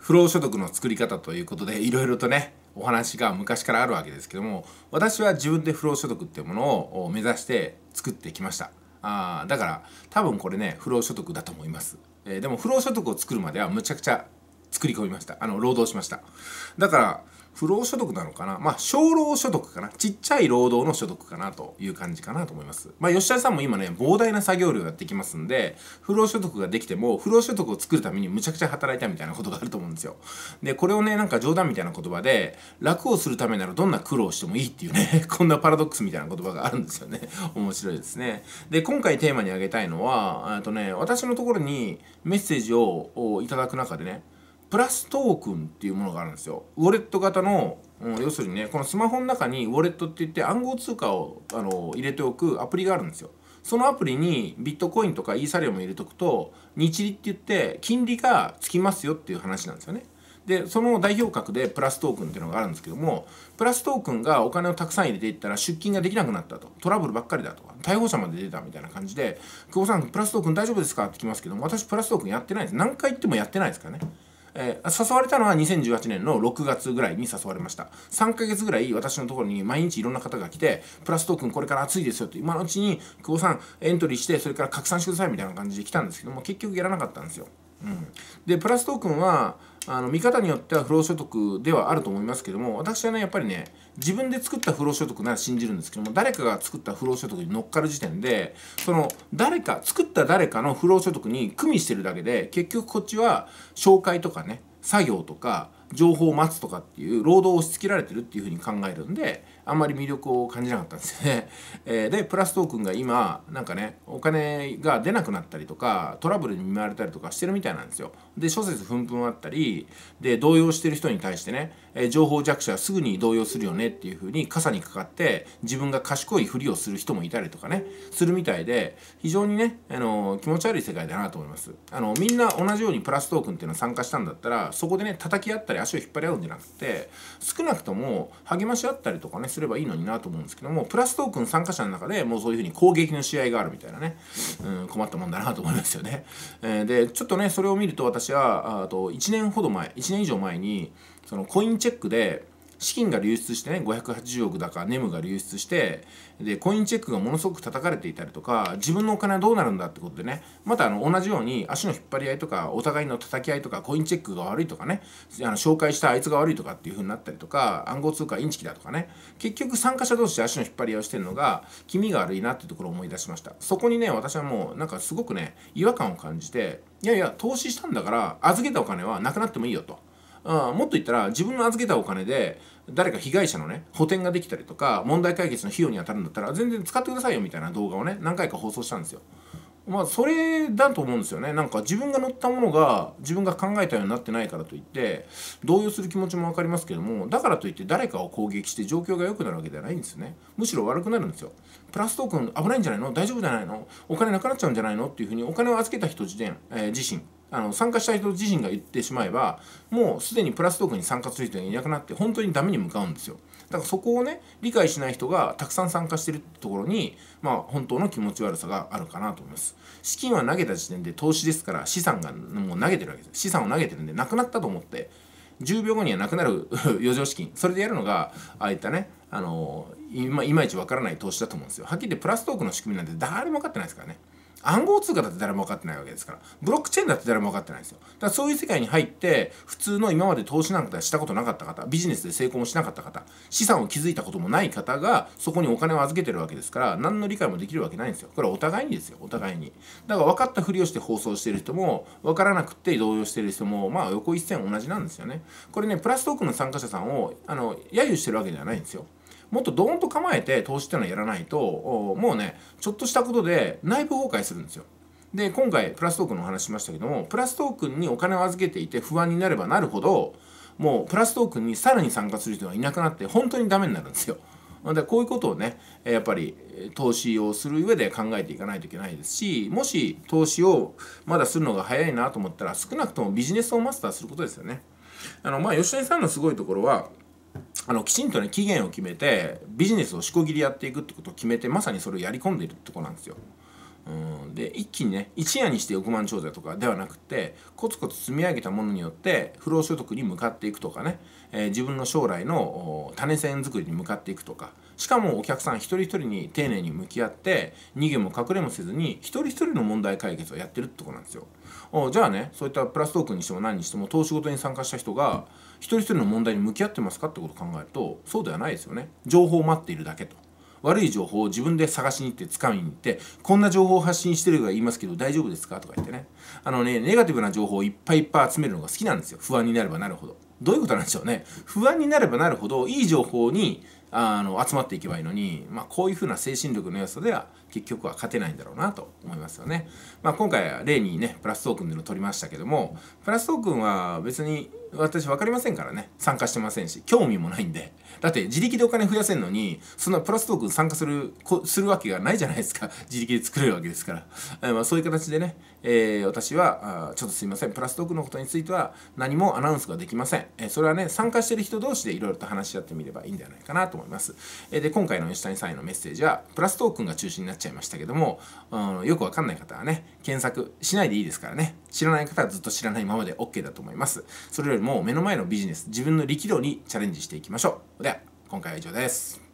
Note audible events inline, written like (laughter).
不労所得の作り方ということでいろいろとねお話が昔からあるわけですけども私は自分で不労所得っていうものを目指して作ってきましたあだから多分これね不労所得だと思います、えー、でも不労所得を作るまではむちゃくちゃ作り込みました。あの、労働しました。だから、不労所得なのかなまあ、小労所得かなちっちゃい労働の所得かなという感じかなと思います。まあ、吉田さんも今ね、膨大な作業量やってきますんで、不労所得ができても、不労所得を作るためにむちゃくちゃ働いたみたいなことがあると思うんですよ。で、これをね、なんか冗談みたいな言葉で、楽をするためならどんな苦労してもいいっていうね、(laughs) こんなパラドックスみたいな言葉があるんですよね。面白いですね。で、今回テーマに挙げたいのは、っとね、私のところにメッセージをいただく中でね、プラストークンっていうものがあるんですよウォレット型の、うん、要するにねこのスマホの中にウォレットっていって暗号通貨をあの入れておくアプリがあるんですよそのアプリにビットコインとかイーサリアム入れとくと日利って言って金利がつきますよっていう話なんですよねでその代表格でプラストークンっていうのがあるんですけどもプラストークンがお金をたくさん入れていったら出金ができなくなったとトラブルばっかりだとか逮捕者まで出たみたいな感じで「久保さんプラストークン大丈夫ですか?」ってきますけども私プラストークンやってないです何回言ってもやってないですからねえー、誘われたのは2018年の6月ぐらいに誘われました3ヶ月ぐらい私のところに毎日いろんな方が来てプラストークンこれから暑いですよって今のうちに久保さんエントリーしてそれから拡散してくださいみたいな感じで来たんですけども結局やらなかったんですよ、うん、でプラストークンはあの見方によっては不労所得ではあると思いますけども私はねやっぱりね自分で作った不労所得なら信じるんですけども誰かが作った不労所得に乗っかる時点でその誰か作った誰かの不労所得に組みしてるだけで結局こっちは紹介とかね作業とか情報を待つとかっていう労働を押し付けられてるっていうふうに考えるんであんまり魅力を感じなかったんですよね。(laughs) えー、でプラストークンが今なんかねお金が出なくなったりとかトラブルに見舞われたりとかしてるみたいなんですよ。で諸説ふんふんあったりで動揺してる人に対してね、えー、情報弱者はすぐに動揺するよねっていうふうに傘にかかって自分が賢いふりをする人もいたりとかねするみたいで非常にね、あのー、気持ち悪い世界だなと思います。あのみんな同じようにプラストークンっていうの参加したんだったらそこでね叩き合ったりり足を引っ張り合うんじゃなくて少なくとも励まし合ったりとかねすればいいのになと思うんですけどもプラストークン参加者の中でもうそういうふうに攻撃の試合があるみたいなね、うん、困ったもんだなと思いますよね。えー、でちょっとねそれを見ると私はあと1年ほど前1年以上前にそのコインチェックで資金が流出してね580億だかネムが流出してでコインチェックがものすごく叩かれていたりとか自分のお金はどうなるんだってことでねまたあの同じように足の引っ張り合いとかお互いの叩き合いとかコインチェックが悪いとかねあの紹介したあいつが悪いとかっていう風になったりとか暗号通貨インチキだとかね結局参加者同士で足の引っ張り合いをしてるのが気味が悪いなっていうところを思い出しましたそこにね私はもうなんかすごくね違和感を感じていやいや投資したんだから預けたお金はなくなってもいいよと。あもっと言ったら自分の預けたお金で誰か被害者のね補填ができたりとか問題解決の費用に当たるんだったら全然使ってくださいよみたいな動画をね何回か放送したんですよ。まあそれだと思うんですよねなんか自分が乗ったものが自分が考えたようになってないからといって動揺する気持ちも分かりますけどもだからといって誰かを攻撃して状況が良くなるわけではないんですよねむしろ悪くなるんですよプラストークン危ないんじゃないの大丈夫じゃないのお金なくなっちゃうんじゃないのっていうふうにお金を預けた人自えー、自身あの参加した人自身が言ってしまえばもうすでにプラストークに参加する人がいなくなって本当にダメに向かうんですよだからそこをね理解しない人がたくさん参加してるってところにまあ本当の気持ち悪さがあるかなと思います資金は投げた時点で投資ですから資産がもう投げてるわけです資産を投げてるんでなくなったと思って10秒後にはなくなる (laughs) 余剰資金それでやるのがああいったねあのいまいちわからない投資だと思うんですよはっきり言ってプラストークの仕組みなんて誰も分かってないですからね暗号通貨だって誰も分かってないわけですからブロックチェーンだって誰も分かってないですよだからそういう世界に入って普通の今まで投資なんかしたことなかった方ビジネスで成功もしなかった方資産を築いたこともない方がそこにお金を預けてるわけですから何の理解もできるわけないんですよこれはお互いにですよお互いにだから分かったふりをして放送してる人も分からなくって動揺してる人もまあ横一線同じなんですよねこれねプラストークの参加者さんをあの揶揄してるわけではないんですよもっとドーンと構えて投資っていうのはやらないともうねちょっとしたことで内部崩壊するんですよ。で今回プラストークンのお話しましたけどもプラストークンにお金を預けていて不安になればなるほどもうプラストークンにさらに参加する人がいなくなって本当にダメになるんですよ。でこういうことをねやっぱり投資をする上で考えていかないといけないですしもし投資をまだするのが早いなと思ったら少なくともビジネスをマスターすることですよね。あのまあ吉根さんのすごいところはあのきちんとね期限を決めてビジネスをしこぎりやっていくってことを決めてまさにそれをやり込んでいるってことなんですよ。うん、で一気にね一夜にして億万長者とかではなくてコツコツ積み上げたものによって不労所得に向かっていくとかね、えー、自分の将来の種銭作りに向かっていくとかしかもお客さん一人一人に丁寧に向き合って逃げも隠れもせずに一人一人の問題解決をやってるってこなんですよ。おじゃあねそういったプラストークにしても何にしても投資ごとに参加した人が一人一人の問題に向き合ってますかってことを考えるとそうではないですよね。情報を待っているだけと。悪い情報を自分で探しに行って掴みに行ってこんな情報を発信してるが言いますけど大丈夫ですかとか言ってねあのねネガティブな情報をいっぱいいっぱい集めるのが好きなんですよ不安になればなるほどどういうことなんでしょうね不安になればなるほどいい情報にあの集まっていけばいいのに、まあ、こういうふうな精神力の良さでは結局は勝てないんだろうなと思いますよね。まあ、今回は例にねプラストークンでの取りましたけどもプラストークンは別に私分かりませんからね参加してませんし興味もないんでだって自力でお金増やせんのにそんなプラストークン参加するするわけがないじゃないですか (laughs) 自力で作れるわけですから、えー、まあ、そういう形でね、えー、私はあちょっとすいませんプラストークンのことについては何もアナウンスができません、えー、それはね参加してる人同士でいろいろと話し合ってみればいいんじゃないかなと思います、えで今回の吉谷さんへのメッセージはプラストークンが中心になっちゃいましたけども、ん、よく分かんない方はね検索しないでいいですからね知らない方はずっと知らないままで OK だと思いますそれよりも目の前のビジネス自分の力量にチャレンジしていきましょうでは今回は以上です